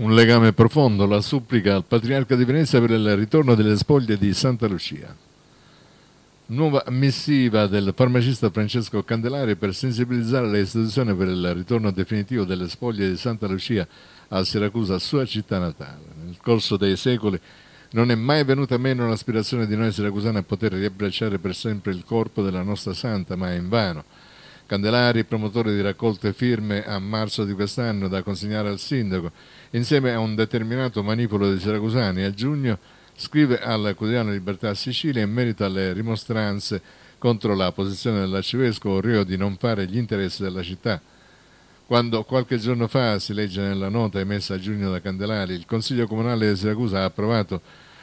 un legame profondo, la supplica al patriarca di Venezia per il ritorno delle spoglie di Santa Lucia. Nuova missiva del farmacista Francesco Candelari per sensibilizzare le istituzioni per il ritorno definitivo delle spoglie di Santa Lucia a Siracusa, sua città natale. Nel corso dei secoli non è mai venuta meno l'aspirazione di noi siracusani a poter riabbracciare per sempre il corpo della nostra santa, ma è invano. Candelari, promotore di raccolte firme a marzo di quest'anno da consegnare al sindaco, insieme a un determinato manipolo dei Siracusani, a giugno scrive al quotidiano Libertà Sicilia in merito alle rimostranze contro la posizione dell'arcivescovo Rio di non fare gli interessi della città. Quando qualche giorno fa, si legge nella nota emessa a giugno da Candelari, il Consiglio Comunale di Siracusa ha approvato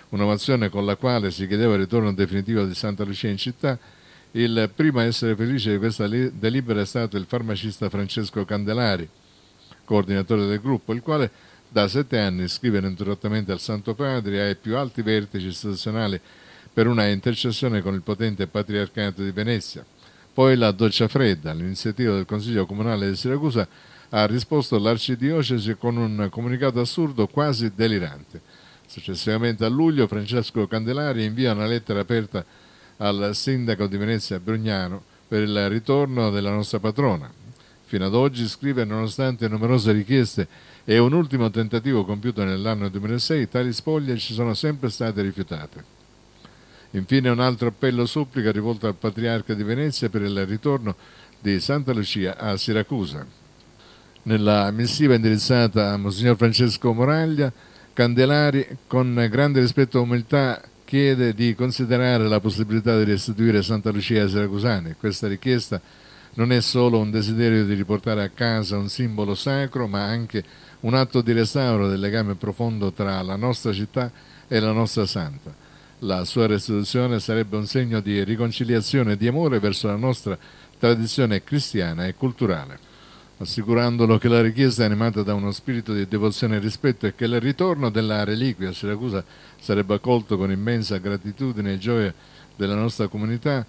una mozione con la quale si chiedeva il ritorno definitivo di Santa Lucia in città, il primo a essere felice di questa delibera è stato il farmacista Francesco Candelari, coordinatore del gruppo, il quale da sette anni scrive ininterrottamente al Santo Padre ai più alti vertici istituzionali per una intercessione con il potente patriarcato di Venezia. Poi la doccia fredda, l'iniziativa del Consiglio Comunale di Siracusa, ha risposto l'arcidiocesi con un comunicato assurdo quasi delirante. Successivamente a luglio Francesco Candelari invia una lettera aperta al sindaco di Venezia Brugnano per il ritorno della nostra patrona. Fino ad oggi scrive, nonostante numerose richieste e un ultimo tentativo compiuto nell'anno 2006, tali spoglie ci sono sempre state rifiutate. Infine un altro appello supplica rivolto al Patriarca di Venezia per il ritorno di Santa Lucia a Siracusa. Nella missiva indirizzata a Monsignor Francesco Moraglia, Candelari, con grande rispetto e umiltà, chiede di considerare la possibilità di restituire Santa Lucia ai Siracusani. Questa richiesta non è solo un desiderio di riportare a casa un simbolo sacro, ma anche un atto di restauro del legame profondo tra la nostra città e la nostra santa. La sua restituzione sarebbe un segno di riconciliazione e di amore verso la nostra tradizione cristiana e culturale assicurandolo che la richiesta è animata da uno spirito di devozione e rispetto e che il ritorno della reliquia a Siracusa sarebbe accolto con immensa gratitudine e gioia della nostra comunità,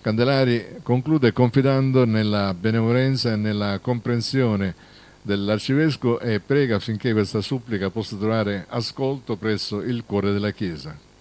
Candelari conclude confidando nella benevolenza e nella comprensione dell'arcivescovo e prega affinché questa supplica possa trovare ascolto presso il cuore della Chiesa.